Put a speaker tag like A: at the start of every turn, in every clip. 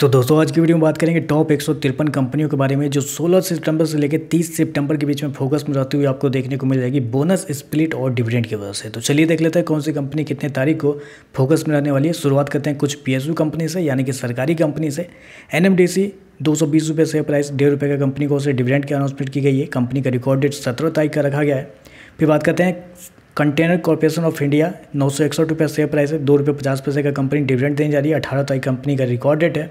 A: तो दोस्तों आज की वीडियो में बात करेंगे टॉप एक कंपनियों के बारे में जो 16 सितंबर से लेकर 30 सितंबर के बीच में फोकस में रहती हुई आपको देखने को मिल जाएगी बोनस स्प्लिट और डिविडेंड की वजह से तो चलिए देख लेते हैं कौन सी कंपनी कितने तारीख को फोकस में रहने वाली है शुरुआत करते हैं कुछ पी कंपनी से यानी कि सरकारी कंपनी से एन दो सौ बीस रुपये से प्राइस डेढ़ रुपये का कंपनी को उसे डिविडेंड की अनाउंसमेंट की गई है कंपनी का रिकॉर्ड डेट सत्रह तारीख का रखा गया है फिर बात करते हैं कंटेनर कॉरपोरेशन ऑफ इंडिया नौ सौ इकसठ रुपये शेयर प्राइस है दो रुपये पचास पैसे का कंपनी डिविडेंड देने जा रही है अठारह तारीख कंपनी का रिकॉर्ड डेट है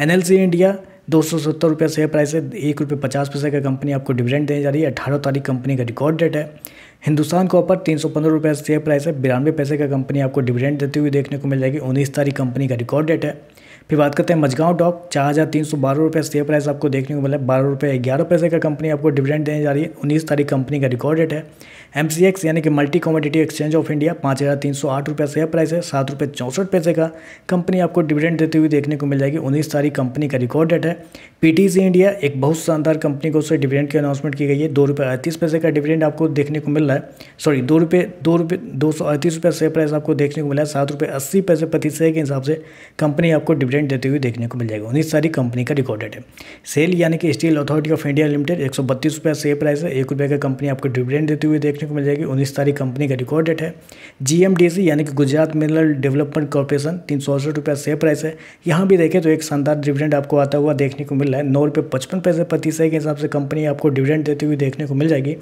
A: एनएलसी इंडिया दो सौ सत्तर रुपये शेयर प्राइस है एक रुपये पचास पैसे का कंपनी आपको डिविडेंड देने जा रही है अठारह तारीख कंपनी का रिकॉर्ड डेट है हिंदुस्तान कॉपर तीन सौ पंद्रह रुपये शेयर प्राइस है बिरानवे पैसे का कंपनी आपको डिविडेंड देते हुए देखने को मिल जाएगी उन्नीस तारीख कंपनी का रिकॉर्ड डेट है फिर बात करते हैं मजगांव टॉप चार हज़ार तीन सौ बारह रुपये शेयर प्राइस आपको देखने को मिला है बारह रुपये ग्यारह पैसे का कंपनी आपको डिविडेंड देने जा रही है उन्नीस तारीख कंपनी का रिकॉर्ड रेट है एम सी एक्स यानी कि multi commodity exchange of India पाँच हज़ार तीन सौ आठ रुपये शेयर प्राइस है सात रुपये चौंसठ पैसे का कंपनी आपको डिविडेंड देते हुए देखने को मिल जाएगी उन्नीस तारीख कंपनी का रिकॉर्ड डेट है सी इंडिया एक बहुत शानदार कंपनी को उससे डिविडेंड की अनाउंसमेंट की गई है दो रुपये अड़तीस पैसे का डिविडेंड आपको देखने को मिल रहा है सॉरी दो रुपये दो रुपये दो सौ अड़तीस रुपये शेयर प्राइस आपको देखने को मिला है सात रुपये अस्सी पैसे प्रति शेयर के हिसाब से कंपनी आपको डिविडेंड डिविडेंड देते हुए देखने को मिल जाएगा उन्नीस तारीख कंपनी का रिकॉर्डेड है सेल यानी कि steel authority of India limited एक सौ बत्तीस रुपया से प्राइस है एक रुपये का कंपनी आपको डिविडेंड देते हुए देखने को मिल जाएगी उन्नीस तारीख कंपनी का रिकॉर्डेड है जीएमडीसी यानी कि गुजरात मिनरल डेवलपमेंट कॉर्पोरेशन तीन सौ अड़सठ से प्राइस है यहाँ भी देखें तो एक शानदार डिविडेंड आपको आता हुआ देखने को मिल रहा है नौ रुपये पचपन पैसे प्रति के हिसाब से कंपनी आपको डिविडेंड देते हुए देखने को मिल जाएगी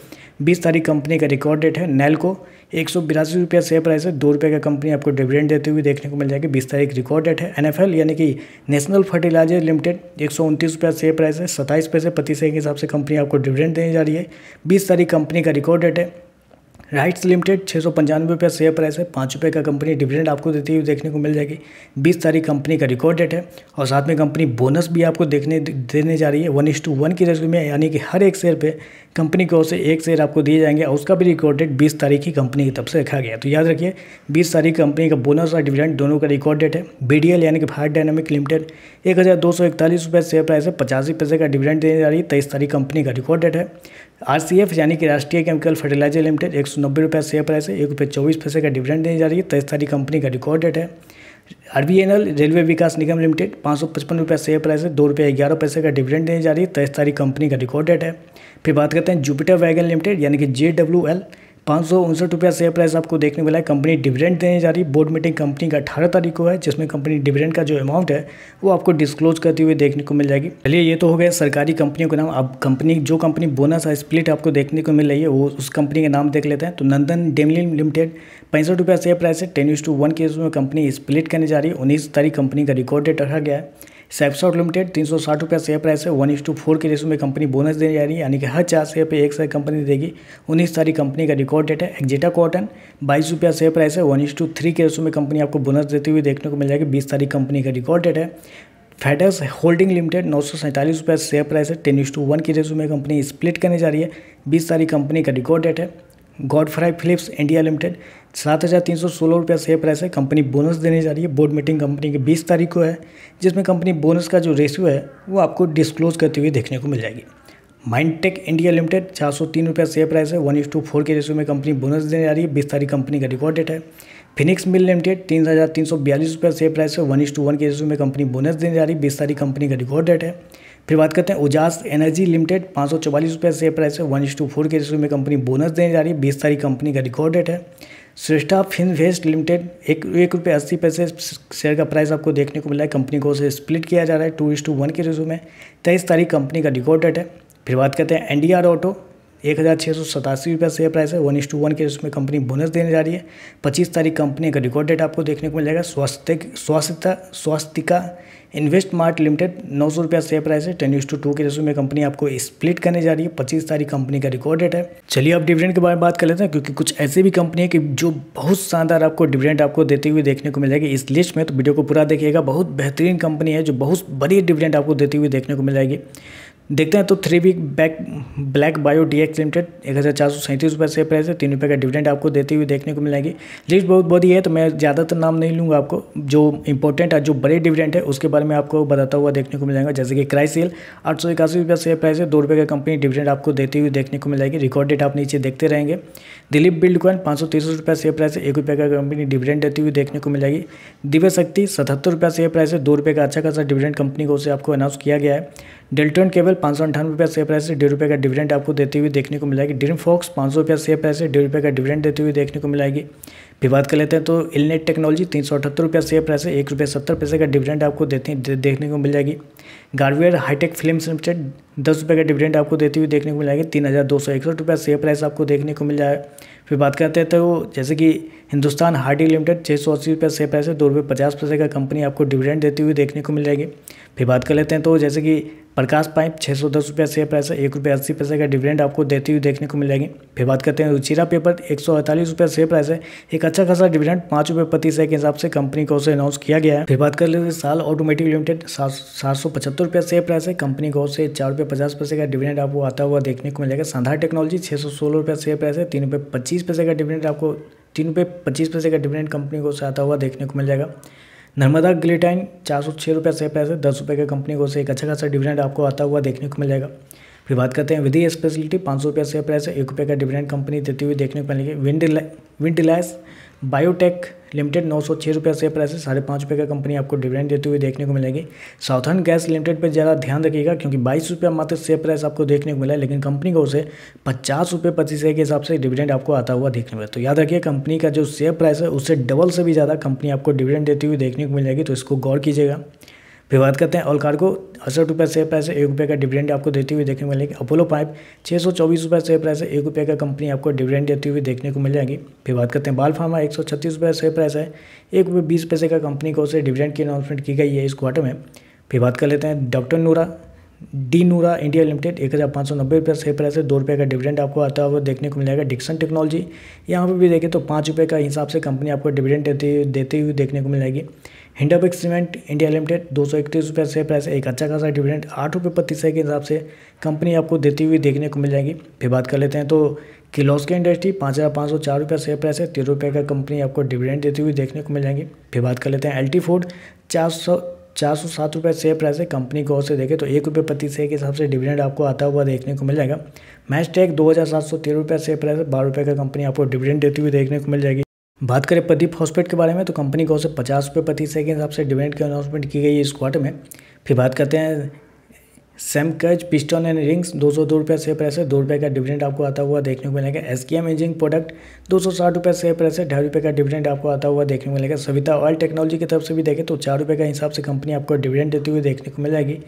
A: बीस तारीख कंपनी का रिकॉर्ड डेट है नैलको एक सौ बिरासी रुपया शेयर प्राइस है दो रुपये का कंपनी आपको डिविडेंड देते हुए देखने को मिल जाएगी बीस तारीख रिकॉर्ड डेट है एनएफएल यानी कि नेशनल फर्टिलाइजर लिमिटेड एक सौ उनतीस रुपया शेयर प्राइस है सत्ताईस पैसे प्रति शेयर के हिसाब से कंपनी आपको डिविडेंड देने जा रही है बीस तारीख कंपनी का रिकॉर्ड डेट है राइट्स लिमिटेड छः सौ पंचानवे रुपया शेयर प्राइस है पाँच रुपये का कंपनी डिविडेंड आपको देती हुई देखने को मिल जाएगी बीस तारीख कंपनी का रिकॉर्ड डेट है और साथ में कंपनी बोनस भी आपको देखने देने जा रही है वन इस टू वन की रेस्यू में यानी कि हर एक शेयर पे कंपनी की ओर से एक शेयर आपको दिए जाएंगे और उसका भी रिकॉर्ड डेट बीस तारीख की कंपनी की तरफ से रखा गया तो याद रखिए बीस तारीख कंपनी का बोनस और डिविडेंड दोनों का रिकॉर्ड डेट है बी यानी कि भारत डायनामिक लिमिटेड एक हज़ार दो सौ इकतालीस रुपये शेयर प्राइस है पचासी पैसे का डिविडेंड देने जा रही है तेईस तारीख कंपनी का रिकॉर्ड डेट है आर यानी कि राष्ट्रीय केमिकल फर्टिलाइजर लिमिटेड एक सौ नब्बे रुपये शेयर प्राइस है एक रुपये चौबीस पैसे का डिविडेंड देने जा रही है तेईस तारीख कंपनी का रिकॉर्ड डेट है R railway Vikas Nigam limited पाँच सौ पचपन रुपये शेयर प्राइस है दो रुपये ग्यारह पैसे का डिविडेंड देने जा रही है तेईस तारीख कंपनी का रिकॉर्ड डेट है फिर बात करते हैं जुपिटर वैगन लिमिटेड यानी कि जे डब्ल्यू एल पाँच सौ उनसठ रुपया शेयर प्राइस आपको देखने मिला है कंपनी डिविडेंड देने जा रही है बोर्ड मीटिंग कंपनी का अठारह तारीख को है जिसमें कंपनी डिविडेंड का जो अमाउंट है वो आपको डिस्क्लोज करते हुए देखने को मिल जाएगी चलिए ये तो हो गया सरकारी कंपनियों का नाम अब कंपनी जो कंपनी बोनस है स्प्लिट आपको देखने को मिल रही है वो उस कंपनी का नाम देख लेते हैं तो नंदन डेमलिन लिमिटेड पैंसठ रुपया शेयर प्राइस है ten is to one case में कंपनी स्प्लिट करने जा रही है उन्नीस तारीख कंपनी का रिकॉर्ड डेट रखा गया है सैपसॉट लिमिटेड तीन सौ साठ रुपया शेयर प्राइस है वन इस टू फोर के रेसो में कंपनी बोनस देने जा रही है यानी कि हर चार शेयर पे एक शेयर कंपनी देगी उन्नीस तारीख कंपनी का रिकॉर्ड डेट है एक्जेटा कॉटन बाईस रुपया शेयर प्राइस है वन इस टू थ्री के रेसो में कंपनी आपको बोनस देते हुए देखने को मिल जाएगी बीस तारीख कंपनी का रिकॉर्ड डेट है फेडर्स होल्डिंग लिमिटेड नौ सौ सैंतालीस रुपये शेयर प्राइस है टेन इस टू वन की रेसो में कंपनी स्प्लिट करने जा रही है बीस तारीख कंपनी का रिकॉर्ड डेट है Godfrey Phillips India limited सात हज़ार तीन सौ सोलह रुपया शेयर प्राइस है कंपनी बोनस देने जा रही है बोर्ड मीटिंग कंपनी की बीस तारीख को है जिसमें कंपनी बोनस का जो रेशियो है वो आपको डिस्क्लोज करते हुए देखने को मिल जाएगी माइंडटेक इंडिया लिमिटेड चार सौ तीन रुपया शेयर प्राइस है वन इज टू फोर के रेशियो में कंपनी बोनस देने जा रही है बीस तारीख कंपनी का रिकॉर्ड डेट है फिनिक्स मिल लिमिटेड तीन हज़ार तीन सौ बयालीस रुपया शेयर प्राइस है वन इज टू वन के रेशियो में कंपनी बोनस देने जा रही है बीस तारीख कंपनी का रिकॉर्ड डेट है फिर बात करते हैं उजास एनर्जी लिमिटेड पाँच सौ चौवालीस रुपये से प्राइस है वन टू फोर के रेशियो में कंपनी बोनस देने जा रही है बीस तारीख कंपनी का रिकॉर्ड डेट है श्रेष्ठा फिनवेस्ट लिमिटेड एक एक रुपये अस्सी पैसे शेयर का प्राइस आपको देखने को मिला है कंपनी को उसे स्प्लिट किया जा रहा है टू इस टू वन के रेशो में तेईस तारीख कंपनी का रिकॉर्ड डेट है फिर बात करते हैं एन ऑटो एक हज़ार छः सौ सतासी रुपये शेयर प्राइस है वन इस टू वन के उसमें कंपनी बोनस देने जा रही है पच्चीस तारीख कंपनी का रिकॉर्ड डेट आपको देखने को मिल जाएगा स्वास्थ्य स्वास्थ्य स्वास्थ्यिका इन्वेस्ट मार्ट लिमिटेड नौ सौ रुपया शेयर प्राइस है टेन टू टू के उसमें कंपनी आपको स्प्लिट करने जा रही है पच्चीस तारीख कंपनी का रिकॉर्ड डेट है चलिए आप डिविडेंड के बारे में बात कर लेते हैं क्योंकि कुछ ऐसी भी कंपनी है कि जो बहुत शानदार आपको डिविडेंड आपको देते हुए देखने को मिल जाएगी इस लिस्ट में तो वीडियो को पूरा देखिएगा बहुत बेहतरीन कंपनी है जो बहुत बड़ी डिविडेंड आपको देते हुए देखने को मिल जाएगी देखते हैं तो three week back black bio D X limited एक हज़ार चार सौ सैंतीस रुपये से प्राइस है तीन रुपये का डिविडेंड आपको देते हुए देखने को मिलेगी लिस्ट बहुत बहुत ही है तो मैं ज़्यादातर नाम नहीं लूँगा आपको जो इंपॉर्टेंट है जो बड़े डिविडेंड है उसके बारे में आपको बताता हुआ देखने को मिलेगा जैसे कि क्राइसेल आठ सौ इक्यासी रुपये शेयर प्राइस है दो रुपये का कंपनी डिविडेंड आपको देते हुए देखने को मिलेगी रिकॉर्ड डेट आप नीचे देखते रहेंगे दिलीप बिल्ड कॉइन पाँच सौ तीस रुपये शेयर प्राइस है एक रुपये का कंपनी डिविडेंड देती हुई देखने को मिलेगी दिव्य शक्ति सतहत्तर रुपये शेयर प्राइस है दो रुपये का अच्छा खासा डिविडेंड कंपनी को उसे आपको अनाउंस किया गया है डेल्टन केबल पाँच सौ अंठानवे रुपया शेयर प्राइस से डेढ़ रुपये का डिविडेंड आपको देते हुए देखने को मिलेगी ड्रीम फॉक्स पाँच सौ रुपया शेयर प्राइस से डेढ़ रुपये का डिविडेंड देते हुए देखने को मिलेगी फिर बात कर लेते हैं तो इलनेट टेक्नोलॉजी तीन सौ अठहत्तर रुपया शेयर प्राइस से एक रुपये सत्तर पैसे का डिविडेंड आपको देते देखने को मिल जाएगी गार्वियर हाईटेक फिल्म लिमिटेड दस रुपये का डिविडेंड आपको देते हुए देखने को मिलाएगी तीन हज़ार दो सौ इकसठ रुपया शेयर प्राइस आपको देखने को मिल जाए फिर बात करते हैं तो जैसे कि हिंदुस्तान हार्डी लिमिटेड छः सौ अस्सी रुपये शेयर प्राइस है दो रुपये पचास पैसे का कंपनी आपको डिविडेंड देते हुए देखने को मिल जाएगी फिर बात कर लेते हैं तो जैसे कि प्रकाश पाइप छः सौ दस रुपये शेयर प्राइस है एक रुपये अस्सी पैसे का डिविडेंड आपको देती हुई देखने को मिल जाएगी फिर बात करते हैं रुचिरा पेपर एक सौ अड़तालीस रुपये शेयर प्राइस है एक अच्छा खासा डिविडेंड पाँच रुपये प्रति शेयर के हिसाब से कंपनी को से अनाउंस किया गया है फिर बात कर लेते साल ऑटोमेटिक लिमिटेड सात सौ पचहत्तर रुपये शेयर प्राइस है कंपनी को से चार रुपये पचास पैसे का डिविडेंड आपको आता हुआ देखने को मिलेगा साधार टेक्नोलॉजी छः सौ सोलह रुपये शेयर प्राइस है तीन रुपये पच्चीस पैसे का डिविडेंड आपको तीन रुपये पच्चीस पैसे का डिविडेंड कंपनी को से आता हुआ देखने को मिल जाएगा नर्मदा ग्लिटाइन चार सौ छः रुपये से पैसे दस रुपये के कंपनी को से एक अच्छा खासा डिविडेंड आपको आता हुआ देखने को मिलेगा फिर बात करते हैं विधि स्पेशलिटी पाँच सौ रुपये से प्राइस एक रुपये का डिविडेंड कंपनी देती हुई देखने को मिलेगी विंड विंडलाइस बायोटेक लिमिटेड नौ सौ छः रुपये शेयर प्राइस है साढ़े पाँच रुपये का कंपनी आपको डिविडेंड देते हुए देखने को मिलेगी साउथर्न गैस लिमिटेड पर ज़्यादा ध्यान रखिएगा क्योंकि बाईस रुपये मात्र शेयर प्राइस आपको देखने को मिला है लेकिन कंपनी को उसे पचास रुपये पच्चीस के हिसाब से डिविडेंड आपको आता हुआ देखने को मिला तो याद रखिए कंपनी का जो शेयर प्राइस है उससे डबल से भी ज़्यादा कंपनी आपको डिविडेंड देती हुई देखने को मिल जाएगी तो इसको गौर कीजिएगा फिर बात करते हैं ऑलकार को अड़सठ रुपये से प्राइस है एक रुपये का डिविडेंड आपको देते हुए देखने को मिलेगी अपोलो पाइप छः सौ चौबीस रुपये से प्राइस है एक रुपये का कंपनी आपको डिविडेंड देती हुई देखने को मिल जाएगी फिर बात करते हैं बाल फार्मा एक सौ छत्तीस रुपये से प्राइस है एक रुपये बीस पैसे का कंपनी को उसे डिविडेंड की अनाउंसमेंट की गई है इस क्वार्टर में फिर बात कर लेते हैं डॉक्टर नूरा डी नूरा इंडिया लिमिटेड एक हज़ार पाँच सौ नब्बे रुपये से प्राइस है दो रुपये का डिविडेंड आपको आता हुआ देखने को मिलेगा डिक्सन टेक्नोलॉजी यहाँ पर भी देखें तो पाँच रुपये का हिसाब से कंपनी आपको डिविडेंड देती देते हुए देखने को मिलेगी हिंडाबिक सीमेंट इंडिया लिमिटेड दो सौ इकतीस रुपये से प्राइस एक अच्छा खासा डिविडेंड आठ रुपये पत्तीस के हिसाब से कंपनी आपको देती हुई देखने को मिल जाएगी फिर बात कर लेते हैं तो के इंडस्ट्री पाँच हज़ार पाँच सौ चार रुपये शेयर प्राइस है तीन रुपये का कंपनी आपको डिविडेंड देती हुई देखने को मिल जाएगी फिर बात कर लेते हैं एल टी फूड चार सौ चार सौ सात रुपये शेयर प्राइस है कंपनी को से देखें तो एक रुपये प्रति से के हिसाब से डिविडेंड आपको आता हुआ देखने को मिल जाएगा मैच टेक दो हज़ार सात सौ तेरह रुपये शेयर प्राइस है बारह रुपये का कंपनी आपको डिविडेंड देती हुई देखने को मिल जाएगी बात करें प्रदीप हॉस्पिट के बारे में तो कंपनी को उसे पचास रुपये प्रति सेकेंड हिसाब से डिविडेंड की अनाउंसमेंट की गई है इस क्वार्टर में फिर बात करते हैं सेम कर्ज पिस्टन एंड रिंग्स दो सौ दो रुपये से प्राइस है दो रुपये का डिविडेंड आपको आता हुआ देखने को मिलेगा एस के एम इंजिंग प्रोडक्ट दो सौ साठ रुपये से प्राइस है ढाई रुपये का डिविडेंड आपको आता हुआ देखने को मिलेगा सविता ऑयल टेक्नोलॉजी की तरफ से भी देखें तो चार रुपये का हिसाब से कंपनी आपको डिविडेंड देती हुई देखने को मिल जाएगी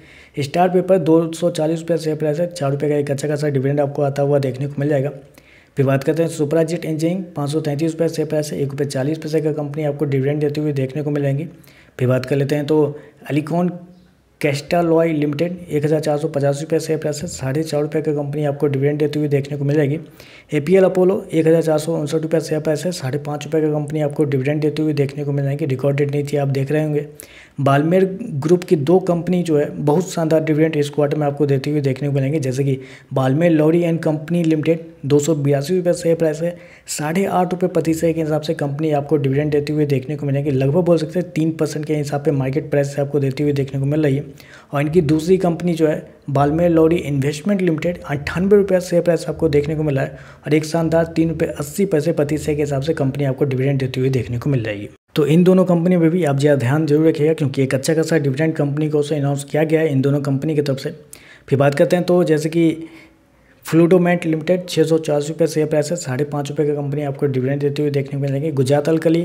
A: स्टार पेपर दो सौ चालीस रुपये से प्राइस है चार रुपये का एक अच्छा खासा डिविडेंड आपको आता हुआ देखने को मिल जाएगा फिर बात करते हैं सुपराजिट इंजिंग पाँच सौ तैंतीस रुपये से पैसे एक रुपये चालीस पैसे का कंपनी आपको डिविडेंड देते हुए देखने को मिलेंगी फिर बात कर लेते हैं तो अलीकॉन कैस्टल ऑयल लिमिटेड एक हज़ार चार सौ पचास रुपये शेयर प्राइस है साढ़े चार रुपये की कंपनी आपको डिविडेंड देती हुई देखने को मिलेगी ए पी एल अपोलो एक हज़ार चार सौ उनसठ रुपये शेयर प्राइस है साढ़े पाँच रुपये की कंपनी आपको डिविडेंड देती हुई देखने को मिल जाएगी रिकॉर्डेड नहीं थी आप देख रहे होंगे बालमेर ग्रुप की दो कंपनी जो है बहुत शानदार डिविडेंड इस क्वार्टर में आपको देती हुई देखने को मिलेंगे जैसे कि Balmer Lawrie and company limited दो सौ बयासी रुपये शेयर प्राइस है साढ़े आठ रुपये प्रति शेयर के हिसाब से कंपनी आपको डिविडेंड देती हुई देखने को मिलेगी लगभग बोल सकते हैं तीन परसेंट के हिसाब से मार्केट प्राइस से आपको देती हुई देखने को मिल रही है और इनकी दूसरी कंपनी जो है बालमेर लॉरी इन्वेस्टमेंट लिमिटेड अंठानवे रुपये शेयर प्राइस आपको देखने को मिला है और एक शानदार तीन रुपये अस्सी पैसे प्रति शेयर के हिसाब से कंपनी आपको डिविडेंड देती हुई देखने को मिल जाएगी तो इन दोनों कंपनी में भी आप ज़्यादा ध्यान जरूर रखिएगा क्योंकि एक अच्छा खासा डिविडेंड कंपनी को उसे अनाउंस किया गया है इन दोनों कंपनी की तरफ से फिर बात करते हैं तो जैसे कि फ्लूटोमेंट लिमिटेड छः सौ चालीस रुपये शेयर प्राइस है साढ़े पाँच रुपये की कंपनी आपको डिविडेंड देती हुई देखने को मिलेगी गुजरात अलकली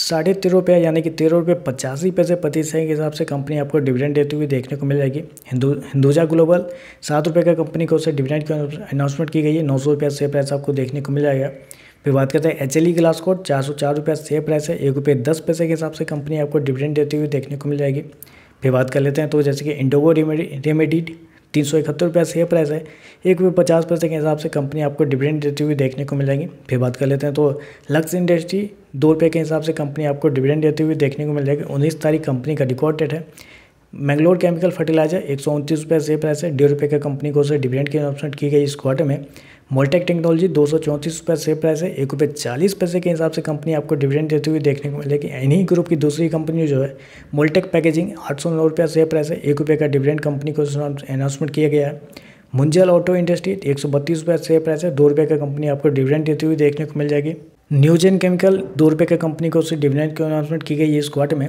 A: साढ़े तेरह रुपये यानी कि तेरह रुपये पचासी पैसे प्रति शेयर के हिसाब से कंपनी आपको डिविडेंड देते हुए देखने को मिल जाएगी हिंदू हिंदुजा ग्लोबल सात रुपये का कंपनी को उससे डिविडेंड की अनाउंसमेंट की गई है नौ सौ रुपये शेयर प्राइस आपको देखने को मिल जाएगा फिर बात करते हैं H L E Glascoat चार सौ चार रुपये शेयर प्राइस है एक रुपये दस पैसे के हिसाब से कंपनी आपको डिविडेंड देते हुए देखने को मिल जाएगी फिर बात कर लेते हैं तो जैसे कि इंडोगो रेमेडीड तीन सौ इकहत्तर रुपये शेयर प्राइस है एक रुपये पचास पैसे के हिसाब से कंपनी आपको डिविडेंड देती हुई देखने को मिल जाएगी फिर बात कर लेते हैं तो लक्स इंडस्ट्री दो रुपये के हिसाब से कंपनी आपको डिविडेंड देते हुए देखने को मिलेगा उन्नीस तारीख कंपनी का रिकॉर्ड डेट है मैंगलोर केमिकल फर्टिलाइजर एक सौ उनतीस रुपये से प्राइस है डेढ़ रुपये का कंपनी को से डिविडेंड की अनाउंसमेंट की गई इस क्वार्टर में मोल्टेक टेक्नोलॉजी दो सौ चौंतीस रुपये से प्राइस है एक रुपये चालीस पैसे के हिसाब से कंपनी आपको डिविडेंड देते हुए देखने को मिलेगी इन्हीं ग्रुप की दूसरी कंपनी जो है मोल्टेक पैकेजिंग आठ सौ नौ रुपये से प्राइस है एक रुपये का डिविडेंड कंपनी को अनाउंसमेंट किया गया है मुंजल ऑटो इंडस्ट्री एक सौ बत्तीस रुपये से प्राइस है दो रुपये का कंपनी आपको डिविडेंड देते हुए देखने को मिल जाएगी न्यूजेन केमिकल दो रुपये का कंपनी को से डिविडेंड की अनाउंसमेंट की गई इस क्वार्टर में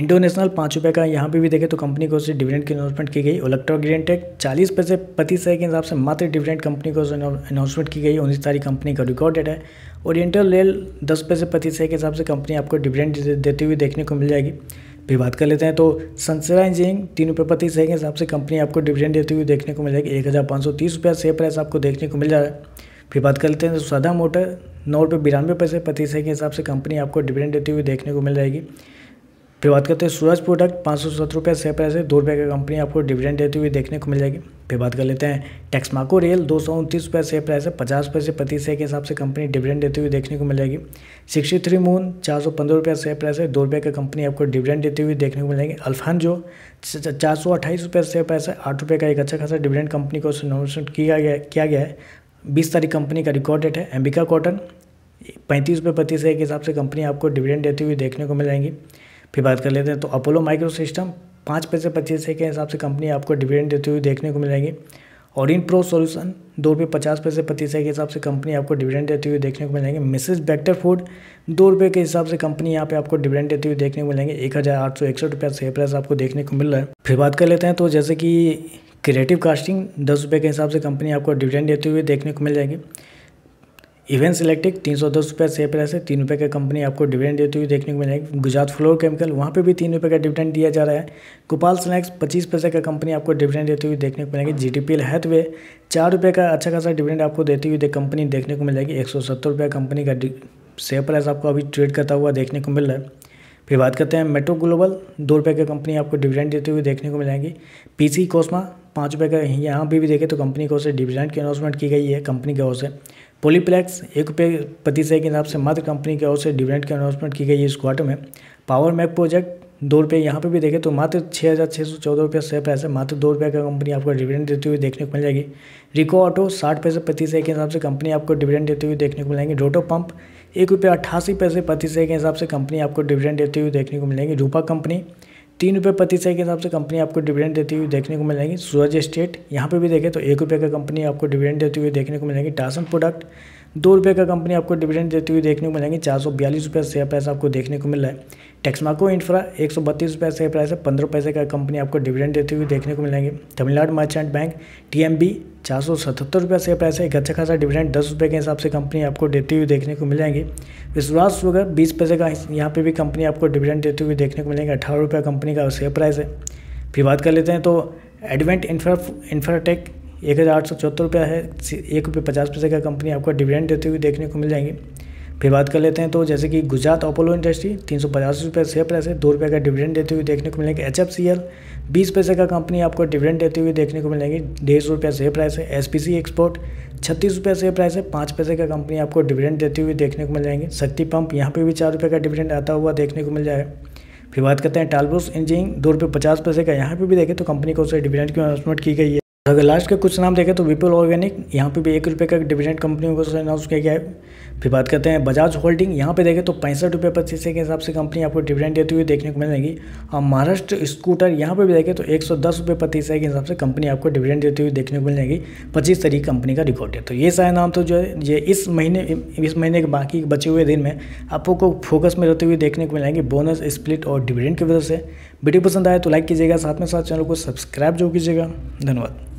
A: इंडोनेशनल पाँच रुपये का यहाँ पे भी देखें तो कंपनी को से डिविडेंड की अनाउंसमेंट की गई इलेक्ट्रो टेक चालीस पैसे प्रति शेयर के हिसाब से मात्र डिविडेंड कंपनी को अनाउंसमेंट की गई उन्नीस तारीख कंपनी का रिकॉर्डेड है ओरिएंटल रेल दस पैसे प्रति शेयर के हिसाब से कंपनी आपको डिविडेंड देते हुए देखने को मिल जाएगी फिर बात कर लेते हैं तो सनसेरा इंजीनियरिंग तीन रुपये प्रति शेयर के हिसाब से कंपनी आपको डिविडेंड देते हुए देखने को मिल जाएगी एक हज़ार पाँच सौ तीस रुपया शेयर प्राइस आपको देखने को मिल जा रहा है फिर बात कर लेते हैं तो सदा मोटर नौ रुपये बिरानवे पैसे प्रतिशत के हिसाब से कंपनी आपको डिविडेंड देती हुई देखने को मिल जाएगी फिर बात करते हैं सूरज प्रोडक्ट पाँच सौ सत्तर रुपये से पैसे दो रुपये का कंपनी आपको डिविडेंड देती हुई देखने को मिल जाएगी फिर बात कर लेते हैं टेक्समाको रेल दो सौ उनतीस रुपये से पैसे पचास पैसे प्रति से के हिसाब से कंपनी डिविडेंड देती हुई देखने को मिल जाएगी सिक्सटी थ्री मून चार सौ पंद्रह रुपये से पैसे दो रुपये का कंपनी आपको डिविडेंड देती हुई देखने को मिल जाएगी अल्फान जो चार सौ अट्ठाईस रुपये से पैसे आठ रुपये का एक अच्छा खासा डिविडेंड कंपनी को किया गया किया गया है बीस तारीख कंपनी का रिकॉर्ड डेट है एम्बिका कॉटन पैंतीस रुपये पच्चीस शेयर के हिसाब से कंपनी आपको डिविडेंड देती हुई देखने को मिल जाएंगी फिर बात कर लेते हैं तो अपोलो माइक्रो सिस्टम पाँच पैसे पच्चीस के हिसाब से कंपनी आपको डिविडेंड देती हुई देखने को मिल जाएंगी और इन प्रो सोल्यूशन दो रुपये पचास पैसे पच्चीस के हिसाब से कंपनी आपको डिविडेंड देती हुई देखने को मिल जाएंगे मिसेज बैक्टर फूड दो रुपये के हिसाब से कंपनी यहाँ पे आपको डिविडेंड देती हुई देखने को मिल जाएंगे एक हज़ार आठ सौ इकसठ रुपया से प्राइस आपको देखने को मिल रहा है फिर बात कर लेते हैं तो जैसे कि क्रिएटिव कास्टिंग दस रुपये के हिसाब से कंपनी आपको डिविडेंड देते हुए देखने को मिल जाएगी इवेंट सिलेक्टिक तीन सौ दस रुपये सेफ प्राइस है तीन रुपये का कंपनी आपको डिविडेंड देते हुए देखने को मिल जाएगी गुजरात फ्लोर केमिकल वहाँ पे भी तीन रुपये का डिविडेंड दिया जा रहा है गोपाल स्नैक्स पच्चीस पैसे का कंपनी आपको डिविडेंड देते हुए देखने को मिलेगी G T P L Hathway चार रुपये का अच्छा खासा डिविडेंड आपको देती हुई कंपनी देखने को मिल जाएगी एक सौ सत्तर रुपये कंपनी का शेयर प्राइस आपको अभी ट्रेड करता हुआ देखने को मिल रहा है फिर बात करते हैं मेट्रो ग्लोबल दो रुपये की कंपनी आपको डिविडेंड देते हुए देखने को मिलेंगी पीसी कोस्मा पाँच रुपये का यहाँ भी भी देखें तो कंपनी की ओर से डिविडेंड की अनाउंसमेंट की गई है कंपनी की ओर से पोलीप्लेक्स एक रुपये प्रति के हिसाब से मात्र कंपनी की ओर से डिविडेंड की अनाउंसमेंट की गई है इस क्वार्टर में पावर मैक प्रोजेक्ट दो रुपये यहाँ पर भी देखें तो मात्र छः हज़ार छः सौ चौदह रुपये से पैसे मात्र दो रुपये का कंपनी आपको डिविडेंड देती हुई देखने को मिल जाएगी रिको ऑटो साठ पैसे प्रति से के हिसाब से कंपनी आपको डिविडेंड देती हुई देखने को मिलेंगे डोटो पंप एक रुपये अट्ठासी पैसे प्रति से के हिसाब से कंपनी आपको डिविडेंड देती हुई देखने को मिलेंगी रूपा कंपनी तीन रुपये प्रति से के हिसाब से कंपनी आपको डिविडेंड देती हुई देखने को मिलेगी सूरज स्टेट यहाँ पर भी देखें तो एक रुपये का कंपनी आपको डिविडेंड देती हुई देखने को मिलेगी टासन प्रोडक्ट दो रुपये का कंपनी आपको डिविडेंड देते हुए देखने को मिलेंगे चार सौ बयालीस रुपये शेयर प्राइस आपको देखने को मिल रहा है टेक्समाको इंफ्रा एक सौ बत्तीस रुपये शेयर प्राइस है पंद्रह पैसे का कंपनी आपको डिविडेंड देते हुए देखने को मिलेंगे Tamil Nadu merchant bank T M B चार सौ सतहत्तर रुपये शेयर प्राइस है एक अच्छा खासा डिविडेंड दस रुपये के हिसाब से कंपनी आपको देते हुए देखने को मिल जाएंगे विश्वास वगैरह बीस पैसे का यहाँ पे भी कंपनी आपको डिविडेंड देते हुए देखने को मिलेंगे अठारह रुपये कंपनी का शेयर प्राइस है फिर बात कर लेते हैं तो एडवेंट इंफ्रा इंफ्राटेक एक हज़ार आठ सौ चौहत्तर रुपया है एक रुपये पचास पैसे का कंपनी आपको डिविडेंड देते हुए देखने को मिल जाएंगे फिर बात कर लेते हैं तो जैसे कि गुजरात अपोलो इंडस्ट्री तीन सौ पचास रुपये शेयर प्राइस है दो रुपये का डिविडेंड देते हुए देखने को मिलेंगे एच एफ सी एल बीस पैसे का कंपनी आपको डिविडेंड देते हुए देखने को मिलेंगे डेढ़ सौ रुपये शेयर प्राइस है एस पी सी एक्सपोर्ट छत्तीस रुपये शेयर प्राइस है पाँच पैसे का कंपनी आपको डिविडेंड देते हुए देखने को मिल जाएंगे शक्ति पंप यहाँ पर भी चार रुपये का डिविडेंड आता हुआ देखने को मिल जाएगा फिर बात करते हैं टालबोस इंजीनियरिंग दो रुपये पचास पैसे का यहाँ पर भी देखें तो कंपनी को उससे डिविडेंड की अनाउंसमेंट की गई है अगर लास्ट के कुछ नाम देखें तो विपुल ऑर्गेनिक यहाँ पे भी एक रुपये का डिविडेंड कंपनी को अनाउंस किया गया है फिर बात करते हैं बजाज होल्डिंग यहाँ पे देखें तो पैंसठ रुपये पच्चीस के हिसाब से कंपनी आपको डिविडेंड देती हुई देखने को मिलेगी और हाँ, महाराष्ट्र स्कूटर यहाँ पे भी देखें तो एक सौ दस रुपये पच्चीस के हिसाब से कंपनी आपको डिविडेंड देती हुई देखने को मिलेगी पच्चीस तरीक कंपनी का रिकॉर्ड है तो ये सारे नाम तो जो है ये इस महीने इस महीने के बाकी बचे हुए दिन में आपको फोकस में रहते हुए देखने को मिलेंगे बोनस स्प्लिट और डिविडेंड की वजह से वीडियो पसंद आए तो लाइक कीजिएगा साथ में साथ चैनल को सब्सक्राइब जो कीजिएगा धन्यवाद